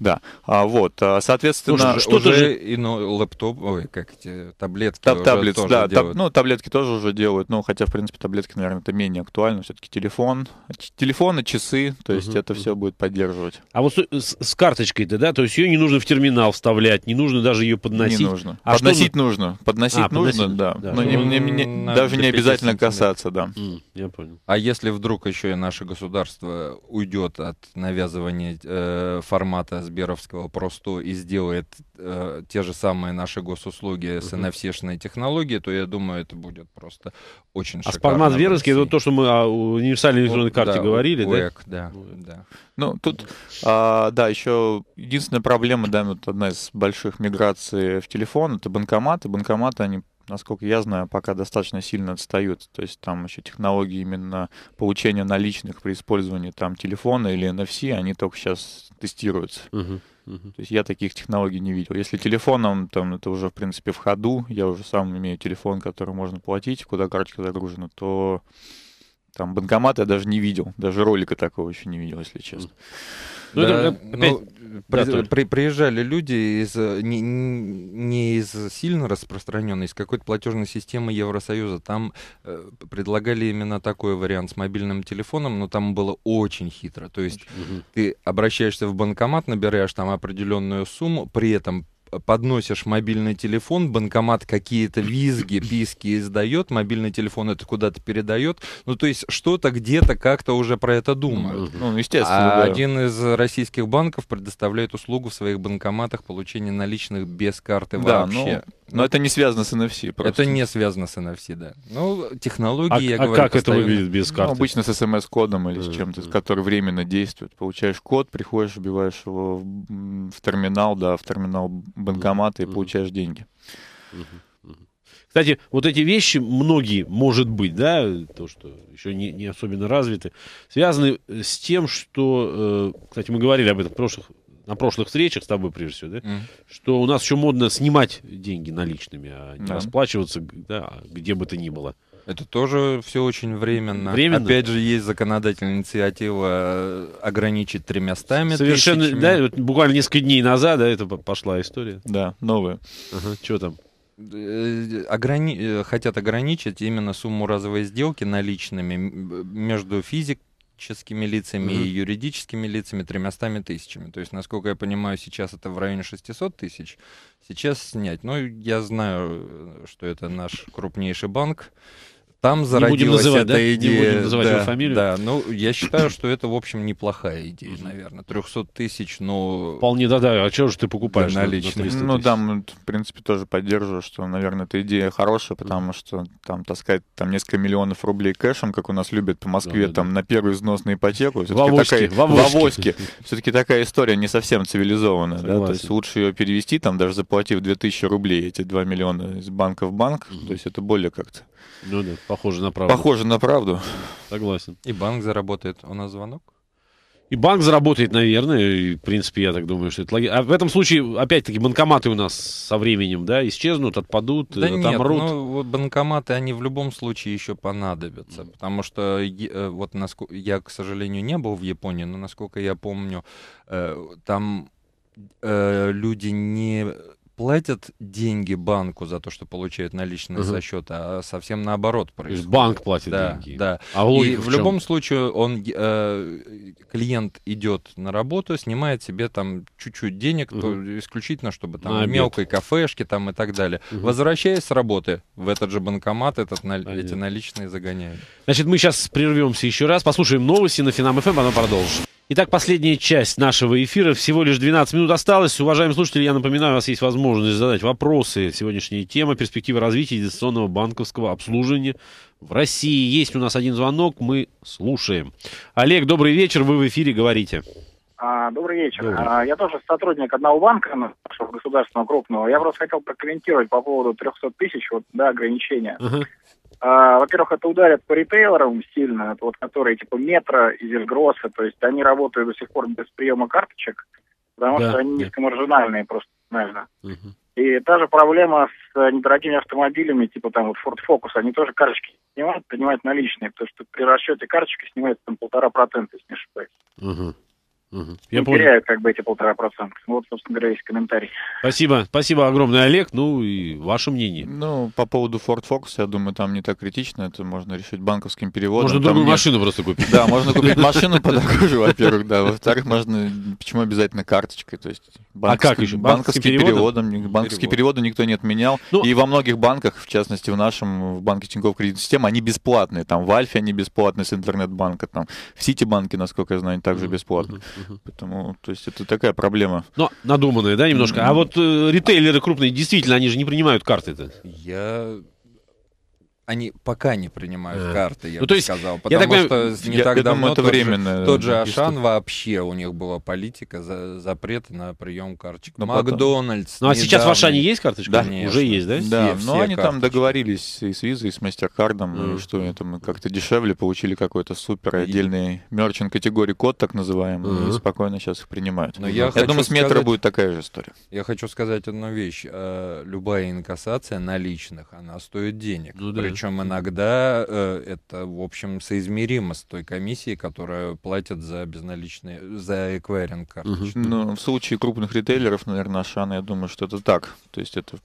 да. А, вот, э, соответственно... Слушай, что уже
и ну, лэптоп, ой, как эти,
таблетки Таб таблиц, тоже да, делают. Таб,
ну, таблетки тоже уже делают, ну, хотя, в принципе, таблетки, наверное, это менее актуально,
все-таки телефон, телефоны, часы, то есть угу. это все будет поддерживать. А вот с, с карточкой-то, да, то есть ее не нужно в терминал вставлять, не нужно даже ее подносить? Не нужно. А подносить что... нужно, подносить а, нужно, подносить,
да, да. но ну, не, не, не, ну, даже не обязательно касаться, да. Mm. Я понял.
А если вдруг еще и наше государство уйдет от навязывания э, формата сберовского просто и сделает э, те же самые наши госуслуги с NFC-шной технологией, то я думаю, это будет просто очень а шикарно. А формат сберовский
— это то, что мы о универсальной электронной вот, карте да, говорили, УЭК, да? да? Ну,
тут, а, да, еще единственная проблема, да, вот одна из больших миграций в телефон — это банкоматы. Банкоматы, они насколько я знаю, пока достаточно сильно отстают. То есть там еще технологии именно получения наличных при использовании там телефона или NFC, они только сейчас тестируются. Uh-huh. Uh-huh. То есть я таких технологий не видел. Если телефоном, там это уже, в принципе, в ходу, я уже сам имею телефон, который можно платить, куда карточка загружена, то там банкомат я даже не видел, даже ролика такого еще не видел, если честно. Uh-huh. Ну, да, ну, при,
при, приезжали люди из не, не из сильно распространенной, из какой-то платежной системы Евросоюза. Там э, предлагали именно такой вариант с мобильным телефоном, но там было очень хитро. То есть угу. ты обращаешься в банкомат, набираешь там определенную сумму, при этом подносишь мобильный телефон, банкомат какие-то визги, писки издает, мобильный телефон это куда-то передает. Ну, то есть что-то где-то как-то уже про это думают. Ну, ну естественно. А да. один из российских банков предоставляет услугу в своих банкоматах получения наличных без карты да, ну, вообще. Ну, но это не
связано с NFC
просто. Это не связано с NFC, да. Ну, технологии, а, я а говорю, как постоянно... это
выглядит без ну,
карты? Ну, обычно с смс-кодом или да, с э, чем-то, да. Э. который временно действует. Получаешь код, приходишь, убиваешь его в, в терминал, да, в терминал банкомата и получаешь деньги.
Кстати, вот эти вещи, многие, может быть, да, то, что еще не, не особенно развиты, связаны э, с тем, что, кстати, мы говорили об этом в прошлых на прошлых встречах с тобой, прежде всего, да, mm. что у нас еще модно снимать деньги наличными, а не да. расплачиваться, да, где бы то ни было. Это тоже все очень временно. временно. Опять
же, есть законодательная инициатива э, ограничить тремя стами Совершенно, тысячами. да, вот
буквально несколько дней назад, да, это пошла история. Да, новая. Ага, что там?
Э, ограни... Э, хотят ограничить именно сумму разовой сделки наличными между физик физическими лицами mm-hmm. и юридическими лицами тремястами тысячами. То есть, насколько я понимаю, сейчас это в районе 600 тысяч. Сейчас снять. Но ну, я знаю, э, что это наш крупнейший банк там зародилась не будем называть, да? идея. Не будем называть да, его фамилию. Да, ну, я считаю, что это, в общем, неплохая идея, наверное. 300 тысяч,
но...
Вполне, да-да, а чего же ты покупаешь да, наличные? ну, да,
мы, в принципе, тоже поддерживаю, что, наверное, эта идея хорошая, потому что там таскать там несколько миллионов рублей кэшем, как у нас любят по Москве, да, да, там да. на первый взнос на ипотеку, все-таки Все-таки такая история не совсем цивилизованная, да, то есть лучше ее перевести, там, даже заплатив 2000 рублей, эти 2 миллиона из
банка в банк, то есть это более как-то ну да, похоже на правду. Похоже на правду. Согласен. И
банк заработает. У нас звонок?
И банк заработает, наверное, и, в принципе, я так думаю, что это логично. А в этом случае, опять-таки, банкоматы у нас со временем, да, исчезнут, отпадут, да отомрут. Э, нет,
ну, вот банкоматы, они в любом случае еще понадобятся, потому что э, вот насколько, я, к сожалению, не был в Японии, но, насколько я помню, э, там люди не платят деньги банку за то, что получают наличные угу. со счета, а совсем наоборот происходит. То есть банк платит да, деньги. Да. А и в, в любом случае он э, клиент идет на работу, снимает себе там чуть-чуть денег, угу. то, исключительно чтобы там на мелкой кафешке там и так далее. Угу. Возвращаясь с работы в этот же банкомат, этот на, эти наличные загоняют.
Значит, мы сейчас прервемся еще раз, послушаем новости на Финам ФМ, эм, а потом продолжим. Итак, последняя часть нашего эфира. Всего лишь 12 минут осталось. Уважаемые слушатели, я напоминаю, у вас есть возможность задать вопросы. Сегодняшняя тема – перспективы развития инвестиционного банковского обслуживания в России. Есть у нас один звонок, мы слушаем. Олег, добрый вечер, вы в эфире, говорите.
А, добрый вечер. Добрый. А, я тоже сотрудник одного банка, нашего государственного крупного. Я просто хотел прокомментировать по поводу 300 тысяч, вот, да, ограничения. Uh-huh. А, во-первых, это ударит по ритейлерам сильно, это вот которые типа метро, и изергросса, то есть они работают до сих пор без приема карточек, потому да, что они да. низкомаржинальные просто, наверное. Угу. И та же проблема с э, недорогими автомобилями, типа там вот Ford Focus, они тоже карточки снимают, принимают наличные, потому что при расчете карточки снимают там полтора процента, если не ошибаюсь.
Угу. Угу. Я не понял. теряю
как бы эти полтора процента. Ну, вот, собственно говоря, есть комментарий.
Спасибо. Спасибо огромное, Олег. Ну и ваше мнение.
Ну, по поводу Ford Focus, я думаю, там не так критично. Это можно решить банковским переводом. Можно там другую нет... машину просто купить. Да, можно купить машину подороже, во-первых, да. Во-вторых, можно... Почему обязательно карточкой? То есть банковским, а как еще? банковским, переводом? банковские переводы никто не отменял. Ну, и во многих банках, в частности в нашем, в банке Тинькофф кредитная система, они бесплатные. Там в Альфе они бесплатные с интернет-банка, там в Сити банке, насколько я знаю, также бесплатные. Поэтому, то есть, это такая
проблема. Но надуманная, да, немножко. А вот э, ритейлеры крупные, действительно, они же не принимают карты-то.
Я они пока не принимают да. Э. карты, я ну, то есть, сказал, потому я так, что не я, так я давно думаю, это тот, временно, же, тот же Ашан вообще у них была политика за, запрета на прием карточек. Но ну,
Макдональдс. Ну а недавно. сейчас в Ашане есть карточка? Да, Конечно. уже есть, да? Да, все, но все они карточки. там договорились и с Визой, и с Мастеркардом, mm. Э, что это мы как-то дешевле получили какой-то супер отдельный мерчинг категории код, так называемый, mm-hmm. и спокойно сейчас их принимают. Но я, я думаю, сказать, с метро будет такая же история.
Я хочу сказать одну вещь. Э, любая инкассация наличных, она стоит денег. Ну, да причем иногда э, это, в общем, соизмеримо с той комиссией, которая платит за безналичные, за эквайринг карточки. Угу. Ну, в
случае крупных ритейлеров, наверное, Ашана, я думаю, что это так. То есть это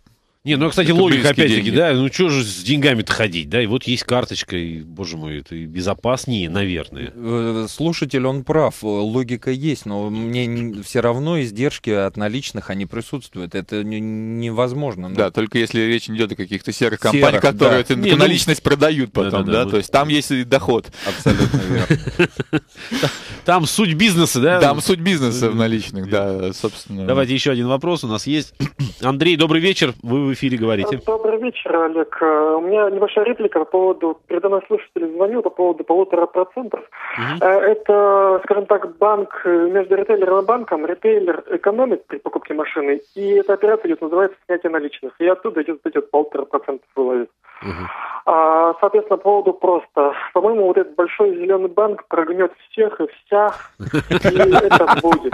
не, ну, а, кстати, логика, опять-таки, да, ну, что же с деньгами-то ходить, да, и вот есть карточка, и, боже мой, это и безопаснее, наверное. Э, слушатель, он прав, э, логика есть, но мне все равно
издержки от наличных, они присутствуют, это невозможно. Ну. Да,
только если речь идет о
каких-то серых, серых компаниях, которые да. не, ну, наличность ну... продают потом, да, да, да, да вот... то есть там есть и доход. Абсолютно верно.
Там суть бизнеса, да? Там суть бизнеса в наличных, да, собственно. Давайте еще один вопрос у нас есть. Андрей, добрый вечер, вы в эфире, говорите. Э, добрый
вечер, Олег. Э, у меня небольшая реплика по поводу, передо мной слушатель звонил по поводу полутора процентов. Угу. Это, скажем так, банк между ритейлером и банком. Ритейлер экономит при покупке машины, и эта операция идет, называется снятие наличных. И оттуда идет, идет полтора процентов выловит. Угу. А, соответственно, по поводу просто. По-моему, вот этот большой зеленый банк прогнет всех и вся,
и это
будет.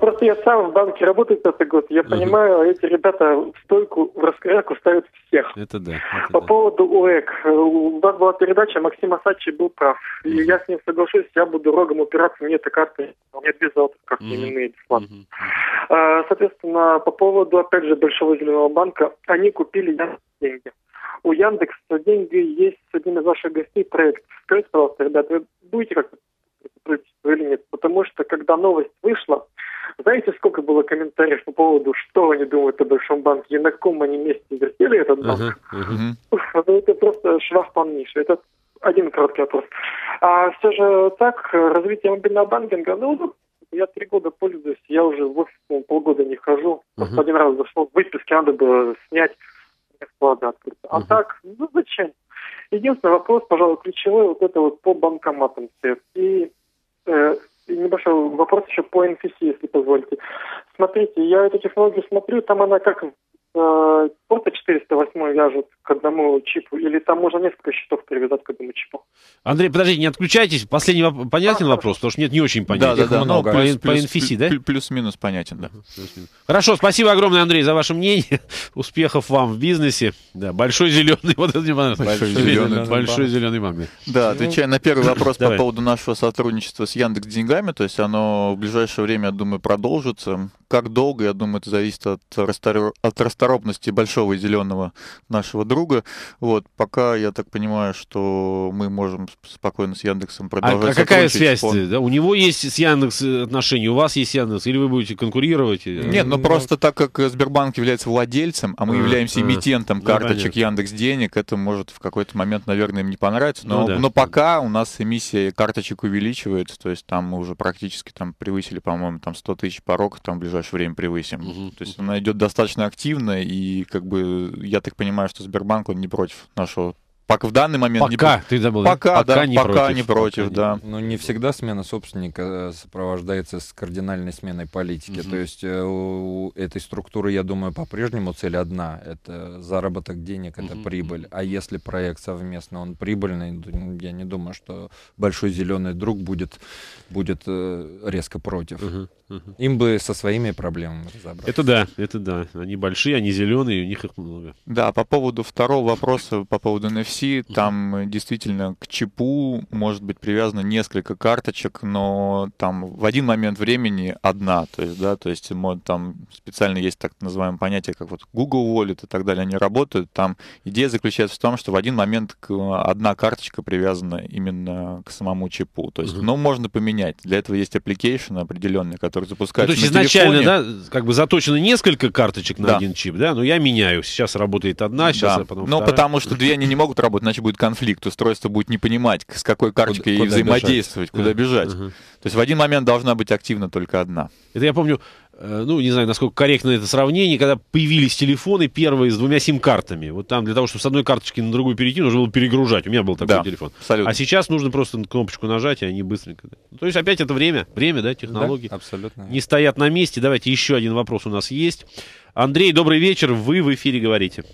Просто я сам в банке работаю пятый год. Я понимаю, эти ребята в стойку, в раскоряку ставят всех. Это да. По поводу ОЭК. У вас была передача, Максим Асачи был прав. И я с ним соглашусь, я буду рогом упираться, мне эта карта, у меня без как mm-hmm. именные бесплатно. соответственно, по поводу, опять же, Большого Зеленого банка, они купили деньги у Яндекса деньги есть с одним из ваших гостей проект. Скажите, пожалуйста, ребята, когда новость вышла, знаете, сколько было комментариев по поводу, что они думают о Большом банке и на ком они месте вертели этот банк? Uh-huh, uh-huh. ну, это просто швах полнейший. Это один короткий вопрос. А все же так, развитие мобильного банкинга, ну, я три года пользуюсь, я уже в офис ну, полгода не хожу. Просто uh-huh. один раз зашел, выписки надо было снять, вклады открыты. А uh-huh. так, ну зачем? Единственный вопрос, пожалуй, ключевой, вот это вот по банкоматам все. И э, небольшой вопрос еще по NFC, если позволите. Смотрите, я эту технологию смотрю, там она как э, порта 408 вяжут к одному чипу, или там можно несколько счетов привязать к одному чипу.
Андрей, подождите, не отключайтесь. Последний воп- понятен а, вопрос, потому что нет, не очень понятен. Да, да, да, много. По, плюс, по NFC, да? Плюс-минус понятен, да. Хорошо, спасибо огромное, Андрей, за ваше мнение. Успехов вам в бизнесе. Да, большой зеленый, вот это мне Большой, большой зеленый. зеленый большой зеленый маме. Да, отвечая на первый вопрос по поводу
нашего сотрудничества с Яндекс Деньгами, то есть оно в ближайшее время, я думаю, продолжится. Как долго, я думаю, это зависит от, расторопности большого Большого и Зеленого нашего друга. Вот, пока я так понимаю, что мы можем спокойно с Яндексом продолжать. А, а какая связь? Он...
Да? У него есть с Яндекс э, отношения, у вас есть Яндекс, или вы будете конкурировать? Нет, но ну, ну просто так как э, Сбербанк является владельцем, а мы а, являемся а, эмитентом да, ну, карточек понятно.
Яндекс денег, это может в какой-то момент, наверное, им не понравиться. Но, ну, да. но пока у нас эмиссия карточек увеличивается, то есть там мы уже практически там превысили, по-моему, там 100 тысяч порог, там в ближайшее время превысим. Угу. То есть она идет достаточно активно, и как бы, я так понимаю, что Сбербанк, он не против нашего Пока в данный момент пока, не ты забыл, пока, пока, да, не, пока против. не против, пока да.
Не, ну не всегда смена собственника э, сопровождается с кардинальной сменой политики. Угу. То есть э, у этой структуры, я думаю, по-прежнему цель одна: это заработок денег, это угу. прибыль. А если проект совместно, он прибыльный, ну, я не думаю, что большой зеленый друг будет будет э, резко против. Угу.
Угу. Им бы со своими проблемами разобраться. Это да, это да. Они большие, они зеленые, у них их много. Да, по поводу второго вопроса, по поводу NFC, там э, действительно к чипу может быть привязано несколько карточек, но там в один момент времени одна. То есть, да, то есть там специально есть так называемое понятие, как вот Google Wallet и так далее, они работают. Там идея заключается в том, что в один момент одна карточка привязана именно к самому чипу. То есть, угу. Ну, но можно поменять. Для этого есть application определенный, который который
запускается ну, То есть на изначально, телефоне. да, как бы заточено несколько карточек на да. один чип, да, но я меняю. Сейчас работает одна, сейчас да. а потом Ну, потому
что две они не могут работать, иначе будет конфликт. Устройство будет не понимать, с какой карточкой куда, ей куда взаимодействовать, бежать. куда да. бежать. Угу. То есть в один момент должна быть активна только одна.
Это я помню, Э, ну, не знаю, насколько корректно это сравнение, когда появились телефоны первые с двумя сим-картами. Вот там для того, чтобы с одной карточки на другую перейти, нужно было перегружать. У меня был такой да, телефон. Абсолютно. А сейчас нужно просто кнопочку нажать, и они быстренько. Ну, то есть опять это время. Время, да, технологии. Да, абсолютно. Не стоят на месте. Давайте еще один вопрос у нас есть. Андрей, добрый вечер. Вы в эфире говорите.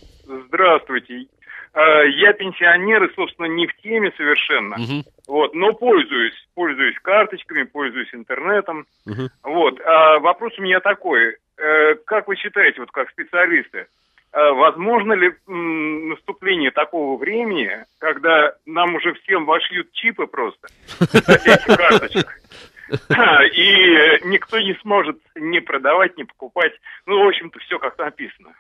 Здравствуйте. Э, я пенсионер и, собственно, не в теме совершенно. Угу. Вот, но пользуюсь, пользуюсь карточками, пользуюсь интернетом. Угу. Вот. А вопрос у меня такой: э, как вы считаете, вот как специалисты, э, возможно ли наступление такого времени, когда нам уже всем вошьют чипы просто? И никто не сможет не продавать, не покупать. Ну, в общем-то, все как написано.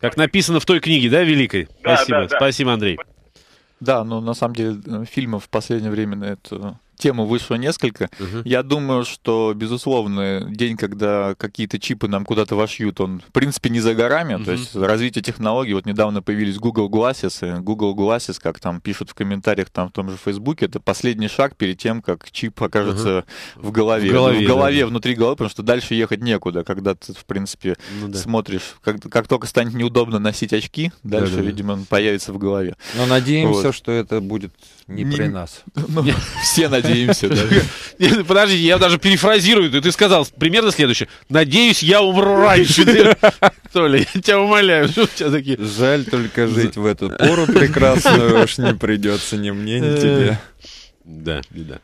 Как написано в той книге, да, великой? спасибо, спасибо, Андрей. Да, но ну, на самом деле э,
фильмы в последнее время на эту тему вышло несколько. Угу. Я думаю, что, безусловно, день, когда какие-то чипы нам куда-то вошьют, он, в принципе, не за горами. Угу. То есть развитие технологий, вот недавно появились Google Glasses, и Google Glasses, как там пишут в комментариях там в том же Фейсбуке, это последний шаг перед тем, как чип окажется угу. в голове. В голове, ну, в голове да. внутри головы, потому что дальше ехать некуда, когда ты, в принципе, ну, да. смотришь. Как, как только станет неудобно носить очки, дальше, да, да, видимо, он появится в голове. Но надеемся, вот. что это будет не, не при нас.
Ну, все надеются Надеемся, Нет, ну, подожди, я даже перефразирую. Ты сказал примерно следующее. Надеюсь, я умру раньше. Толя, я тебя умоляю. у тебя Такие... Жаль только жить в эту пору прекрасную. Уж не придется ни мне, ни тебе. Да, беда.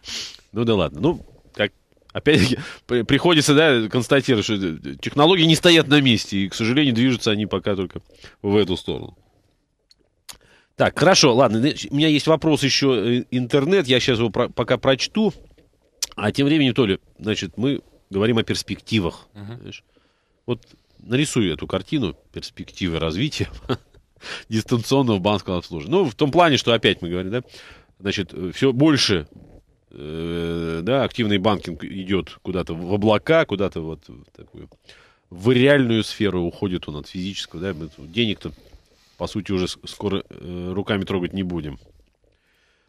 Ну да ладно. Ну, как Опять-таки, приходится да, констатировать, что э, технологии не стоят на месте, и, к сожалению, движутся они пока только в эту сторону. Так, хорошо, ладно. У меня есть вопрос еще э, интернет. Я сейчас его про- пока прочту. А тем временем, Толя, значит, мы говорим о перспективах. Угу. Знаешь? Вот нарисую эту картину перспективы развития дистанционного банковского обслуживания. Ну, в том плане, что опять мы говорим, да, значит, э, все больше э, да, активный банкинг идет куда-то в облака, куда-то вот в такую в реальную сферу уходит он от физического, да, денег-то по сути, уже скоро э, руками трогать не будем.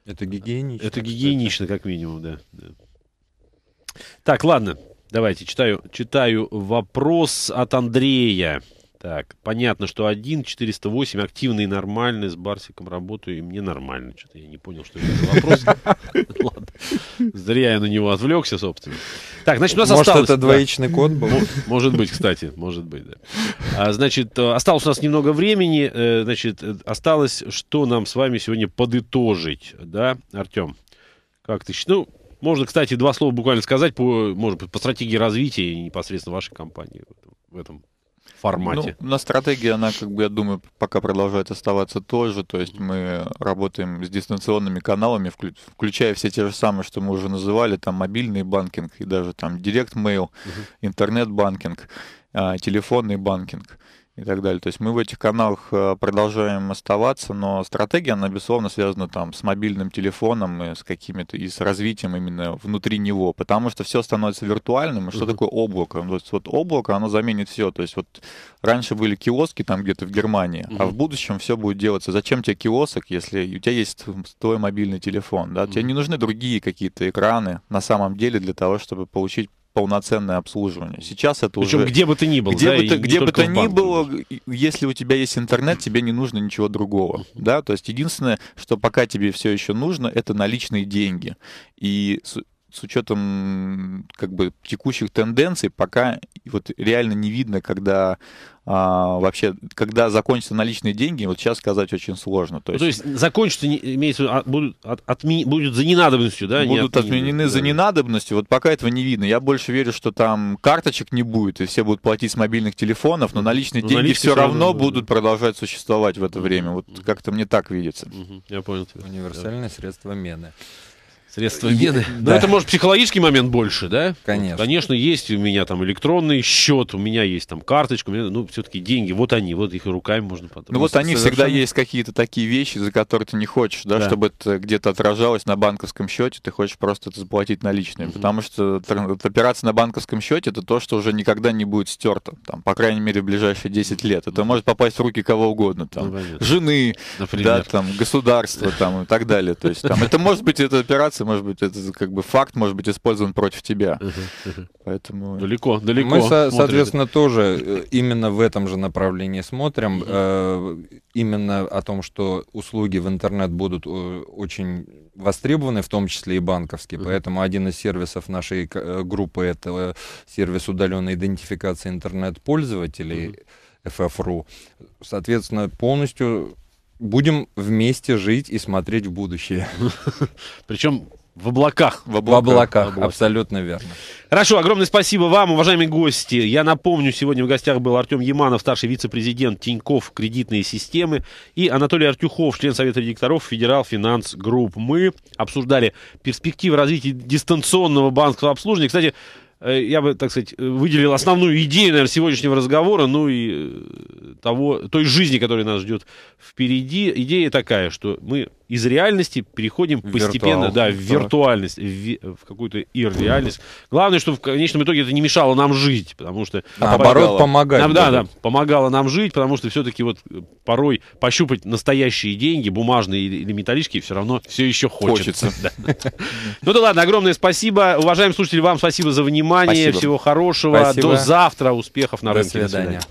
Это гигиенично. Это гигиенично, кстати. как минимум, да. да. Так, ладно, давайте читаю, читаю вопрос от Андрея. Так, понятно, что 1, 408, активный, нормальный, с Барсиком работаю, и мне нормально. Что-то я не понял, что это за вопрос. Ладно. Зря я на него отвлекся, собственно. Так, значит, у нас осталось... Может, это двоичный код был? Может быть, кстати, может быть, да. А, значит, э, осталось у нас немного времени. Э, значит, э, осталось, что нам с вами сегодня подытожить, да, Артем? Как ты считаешь? Ну, можно, кстати, два слова буквально сказать по, может, быть по стратегии развития непосредственно вашей компании в этом формате. Ну, на стратегии она, как бы, я
думаю, пока продолжает оставаться тоже. То есть мы работаем с дистанционными каналами, включая все те же самые, что мы уже называли, там мобильный банкинг и даже там директ-мейл, интернет-банкинг, а, телефонный банкинг и так далее. То есть мы в этих каналах э, продолжаем оставаться, но стратегия, она, безусловно, связана там с мобильным телефоном и с какими-то, и с развитием именно внутри него, потому что все становится виртуальным. И что такое облако? То есть вот облако, оно заменит все. То есть вот раньше были киоски там где-то в Германии, а в будущем все будет делаться. Зачем тебе киосок, если у тебя есть твой мобильный телефон, да? Тебе не нужны другие какие-то экраны на самом деле для того, чтобы получить полноценное обслуживание. Сейчас это Причем уже... где бы ты ни был. Где да, бы ты, где бы то ни было, если у тебя есть интернет, тебе не нужно ничего другого. Да? То есть единственное, что пока тебе все еще нужно, это наличные деньги. И с учетом как бы текущих тенденций пока вот реально не видно, когда а, вообще, когда закончатся наличные деньги, вот сейчас сказать очень сложно. То ну, есть,
ну, то есть закончатся, имеется в виду, от, а, будут, от, отме, будут за ненадобностью, да? Будут не отменены да. за
ненадобностью,
вот пока этого не видно. Я больше верю, что там
карточек не будет, и все будут платить с мобильных телефонов, но наличные но ну, деньги наличные все равно будут, будут продолжать существовать в это время. Вот как-то мне так видится. Угу, я понял тебя. Универсальное
да. средство мены.
Средства обеда. Но да. Ну, это, может, психологический момент больше, да? Конечно. Конечно, есть у меня там электронный счет, у меня есть там карточка, у меня, ну, все-таки деньги, вот они, вот их руками можно потом. Ну, вот они совершенно... всегда есть какие-то такие вещи,
за которые ты не хочешь,
да, да. чтобы это где-то отражалось
на банковском счете, ты хочешь просто это заплатить наличными, угу. потому что операция на банковском счете это то, что уже никогда не будет стерто, там, по крайней мере, в ближайшие 10 лет. Это может попасть в руки кого угодно, там, ну, жены, Например. да, там, государства, там, и так далее. То есть, там, это может быть эта операция может быть, это как бы факт может быть использован против тебя. Поэтому...
Далеко, далеко. Мы, со- соответственно,
тоже э, именно в этом же направлении смотрим. Э- именно о том, что услуги в интернет будут э, очень востребованы, в том числе и банковские. Поэтому один из сервисов нашей э, группы — это сервис удаленной идентификации интернет-пользователей. FF.ru. Соответственно, полностью будем вместе жить и смотреть в будущее.
Причем в облаках. В облаках, в облаках, абсолютно верно. Хорошо, огромное спасибо вам, уважаемые гости. Я напомню, сегодня в гостях был Артем Яманов, старший вице-президент Тиньков кредитные системы, и Анатолий Артюхов, член Совета директоров Федерал Финанс Групп. Мы обсуждали перспективы развития дистанционного банковского обслуживания. Кстати, э, я бы, так сказать, выделил основную идею, наверное, сегодняшнего разговора, ну и э, того, той жизни, которая нас ждет впереди. Идея такая, что мы из реальности переходим Виртуал. постепенно да, в виртуальность, в, в какую-то ир-реальность. Главное, чтобы в конечном итоге это не мешало нам жить, потому что... А наоборот, помогало. Нам, да, да, помогало нам жить, потому что все-таки вот э, порой пощупать настоящие деньги, бумажные или металлические, все равно все еще хочется. хочется. Ну да ладно, огромное спасибо. Уважаемые слушатели, вам спасибо за внимание, всего хорошего. До завтра, успехов на рынке. До свидания.